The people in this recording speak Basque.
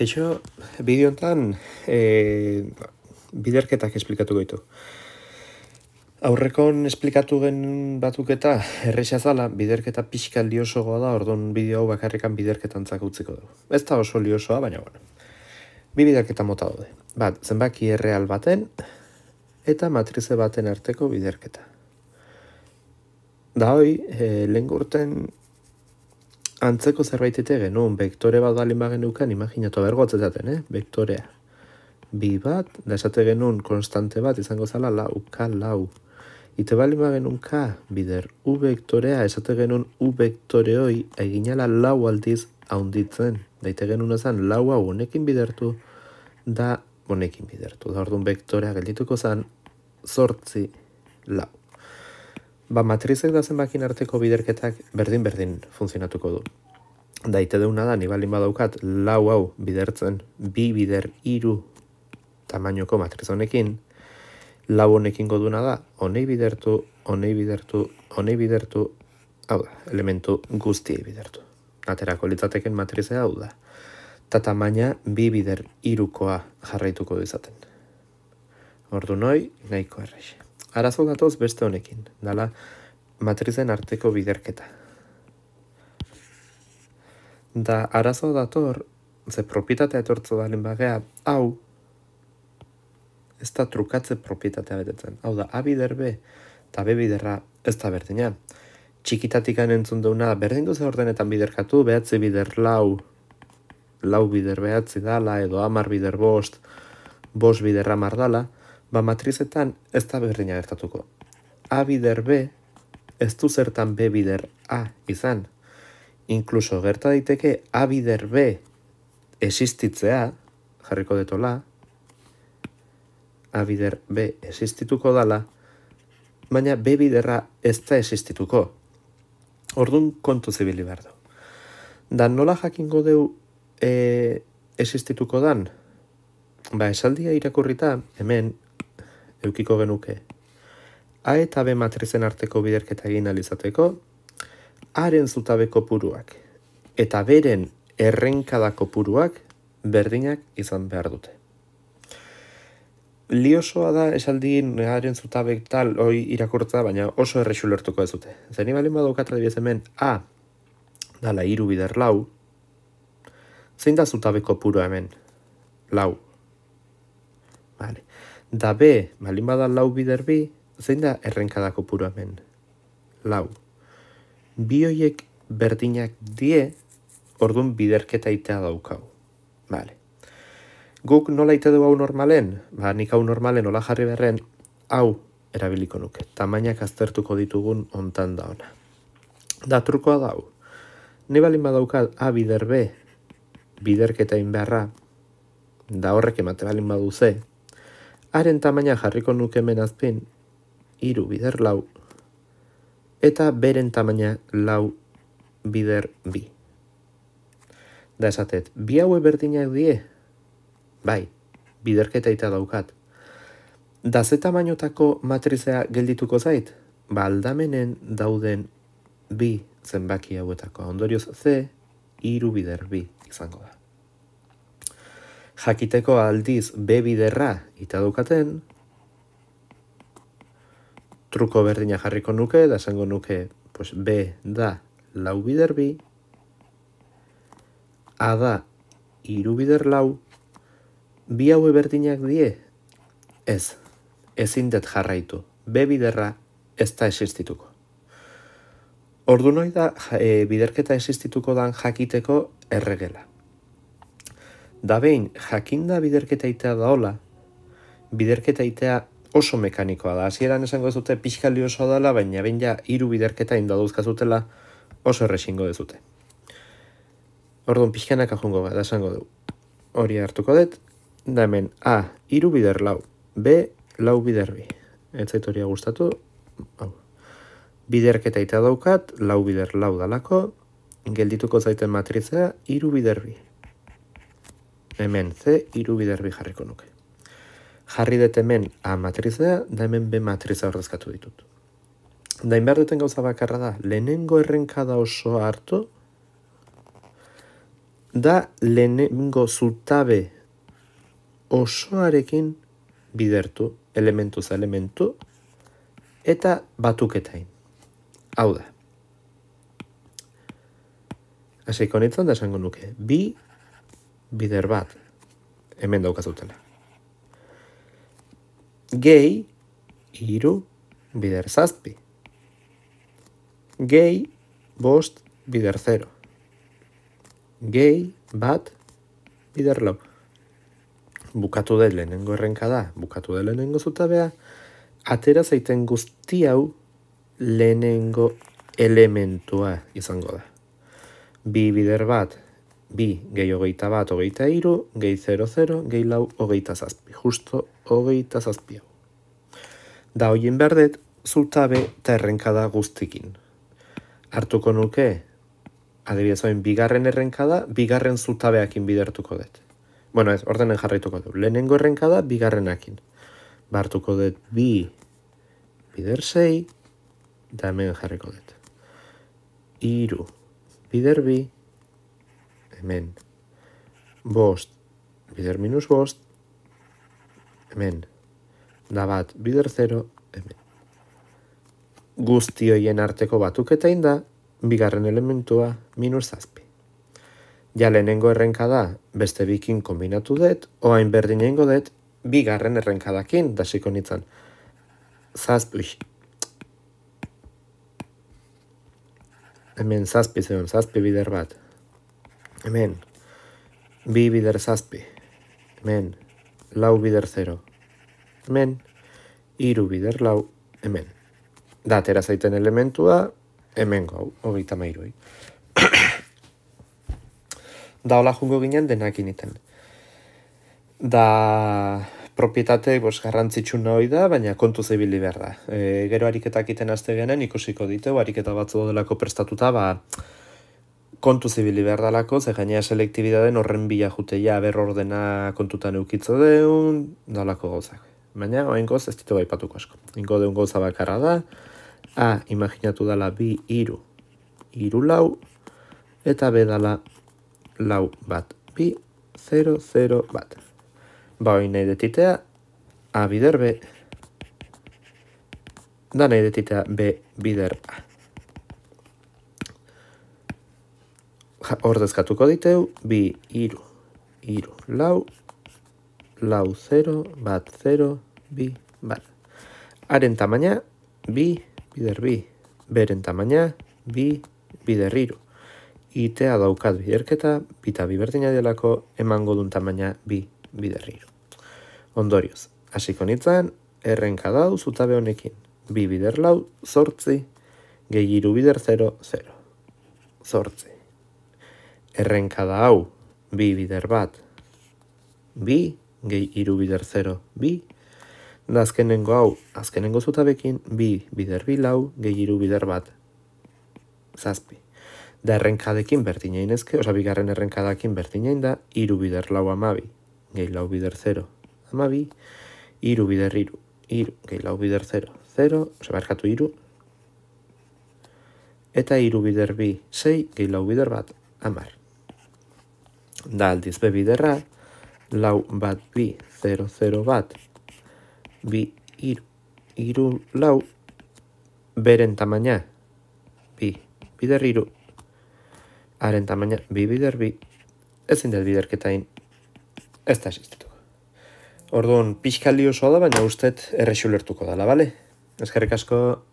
Keixo bideo honetan eh, biderketak esplikatu goitu. Aurrekon esplikatu gen batuketa erresa zala biderketa pixka liosogoa da, orduan bideo hau bakarrikan biderketan zakutziko dugu. Ez da oso liosoa, baina bueno. Bi biderketa mota dode. Bat, zenbaki erreal baten eta matrize baten arteko biderketa. Da hoi, e, eh, lehen antzeko zerbait ite genuen, bektore bat balin bagen duken, imaginatu bergotzetaten, eh? Bektorea. Bi bat, da esate genuen, konstante bat, izango zala, lau, ka, lau. Ite balin magenun, un ka, bider, u bektorea, esate genuen, u bektore hoi, eginala lau aldiz haunditzen. Daite genuen ezan, lau hau honekin bidertu, da honekin bidertu. Da orduan bektorea geldituko zan, sortzi, lau ba, matrizek da zenbakin arteko biderketak berdin-berdin funtzionatuko du. Daite deuna da, nibalin badaukat, lau hau bidertzen, bi bider iru tamainoko matriz honekin, lau honekin goduna da, honei bidertu, honei bidertu, honei bidertu, hau da, elementu guzti bidertu. Aterako litzateken matrize hau da. Ta tamaina bi bider irukoa jarraituko izaten. Ordu noi, nahiko errexe arazo datoz beste honekin, dala matrizen arteko biderketa. Da arazo dator, ze propietatea etortzo bagea, hau, ez da trukatze propietatea betetzen. Hau da, A bider B, eta B biderra ez da berdina. Txikitatik entzun duena, berdin duze ordenetan biderkatu, behatzi bider lau, lau bider behatzi dala, edo amar bider bost, bost bider mar dala, ba matrizetan ez da berdina gertatuko. A bider B ez du zertan B bider A izan. Inkluso gerta daiteke A bider B existitzea jarriko detola. A bider B existituko dala. Baina B biderra ez da existituko. Ordun kontu zibili behar du. Da nola jakingo deu e, existituko dan? Ba esaldia irakurrita hemen eukiko genuke. A eta B matrizen arteko biderketa egin alizateko, haren zutabe kopuruak eta beren errenkadako kopuruak berdinak izan behar dute. Liosoa da esaldin haren zutabek tal hoi irakurtza, baina oso errexu ez dute. Zaini balen badu katalibiz hemen A dala iru bider lau, zein da zutabe kopuru hemen? Lau, Da B, malin bada lau bider bi, zein da errenkadako puramen? Lau. Bi hoiek berdinak die, orduan biderketa itea daukau. Bale. Guk nola ite du hau normalen? Ba, nik hau normalen, nola jarri berren, hau erabiliko nuke. Tamainak aztertuko ditugun ontan da ona. Da trukoa dau. Ni balin badaukat A bider B, biderketa inberra, da horrek emate balin badu ze, haren tamaina jarriko nuke menazpin, iru bider lau, eta beren tamaina lau bider bi. Da esatet, bi haue berdina die? Bai, biderketa eta daukat. Da ze tamainotako matrizea geldituko zait? Ba aldamenen dauden bi zenbaki hauetako. Ondorioz, ze, iru bider bi izango da jakiteko aldiz bebiderra eta dukaten, truko berdina jarriko nuke, da esango nuke, pues, B da lau bider bi, A da iru bider lau, bi haue berdinak die, ez, ezin dut jarraitu, B biderra ez da existituko. Ordu noi da e, biderketa existituko dan jakiteko erregela da behin jakinda biderketa itea daola, biderketa itea oso mekanikoa da. Hasieran esango ez dute pixkali oso dela, baina behin ja hiru biderketa inda zutela oso erresingo dezute. Orduan pixkanak ajungo bat, esango du. Hori hartuko dut, da hemen A, hiru bider lau, B, lau bider bi. Ez zaitu hori gustatu. Biderketa itea daukat, lau bider lau dalako, geldituko zaiten matrizea, hiru bider bi hemen C biderbi jarriko nuke. Jarri dut hemen A matrizea, da hemen B matrizea ordezkatu ditut. Dain behar duten gauza bakarra da, lehenengo errenkada oso hartu, da lehenengo zutabe osoarekin bidertu, elementu za elementu, eta batuketain. Hau da. Hasei konetzen da esango nuke. Bi bider bat hemen daukazutena. Gehi, iru, bider zazpi. Gehi, bost, bider zero. Gehi, bat, bider lau. Bukatu da lehenengo errenka da, bukatu da lehenengo zutabea, atera zaiten guzti hau lehenengo elementua izango da. Bi bider bat, bi gehi hogeita bat hogeita iru, gehi 00 gehi lau hogeita zazpi, justo hogeita zazpi hau. Da hoien berdet, zultabe eta errenkada guztikin. Artuko nuke, adibidez oin, bigarren errenkada, bigarren zultabeakin bidertuko dut. Bueno, ez, ordenen jarraituko dut. Lehenengo errenkada, bigarrenakin. Bartuko ba, dut, bi, bider sei, da hemen jarriko dut. Iru, bider bi, hemen. Bost, bider minus bost, hemen. Da bat, bider zero, hemen. Guztioien arteko batuketa inda, bigarren elementua, minus zazpi. Ja lehenengo errenka da, beste bikin kombinatu dut, oain berdinengo dut, bigarren errenkadakin, da siko nintzen. Zazpi, hemen zazpi zeon, zazpi bider bat, Hemen. Bi bider zazpi. Hemen. Lau bider zero. Hemen. Iru bider lau. Hemen. Datera zaiten elementua. Hemen gau. Hogeita mairoi. da, hola jungo ginen denak iten. Da, propietate bos, garrantzitsu nahi da, baina kontu zebili behar da. E, gero ariketak iten azte genen, ikusiko ditu, ariketa batzu delako prestatuta, ba, kontu zibili behar dalako, ze gainea selektibidaden horren bila juteia berro ordena kontutan eukitza deun, dalako gauza. Baina, oain goz, ez ditu gaipatuko asko. Ingo deun gauza bakarra da, A, imaginatu dala bi iru, iru lau, eta B dala lau bat, bi, 0, 0, bat. Ba, oain nahi detitea, A bider B, da nahi detitea B bider A. ordezkatuko diteu, bi, iru, iru, lau, lau, zero, bat, zero, bi, bat. Haren tamaina, bi, bider bi, beren tamaina, bi, bider iru. Itea daukat biderketa, bita biberdina dielako, emango du tamaina, bi, bider iru. Ondorioz, hasiko nitzan, errenka dau zutabe honekin. Bi bider lau, sortzi, gehiru bider 0, 0, Sortzi errenka da hau, bi bider bat, bi, gehi iru bider zero, bi, da azkenengo hau, azkenengo zutabekin, bi bider bi lau, gehi iru bider bat, zazpi. Da errenkadekin berdin egin ezke, oza, bigarren errenkadakin berdin da, iru bider lau amabi, gehi lau bider zero, amabi, iru bider iru, iru, gehi lau bider zero, zero, oza, barkatu iru, eta iru bider bi, sei, gehi lau bider bat, amar da aldiz biderra, lau bat bi, zero zero bat, bi iru, iru lau, beren tamaina, bi, bider iru, haren tamaina, bi bider bi, ez indet biderketain, ez da esistitu. Orduan, pixkali osoa da, baina ustet errexulertuko dala, bale? Ezkerrik asko,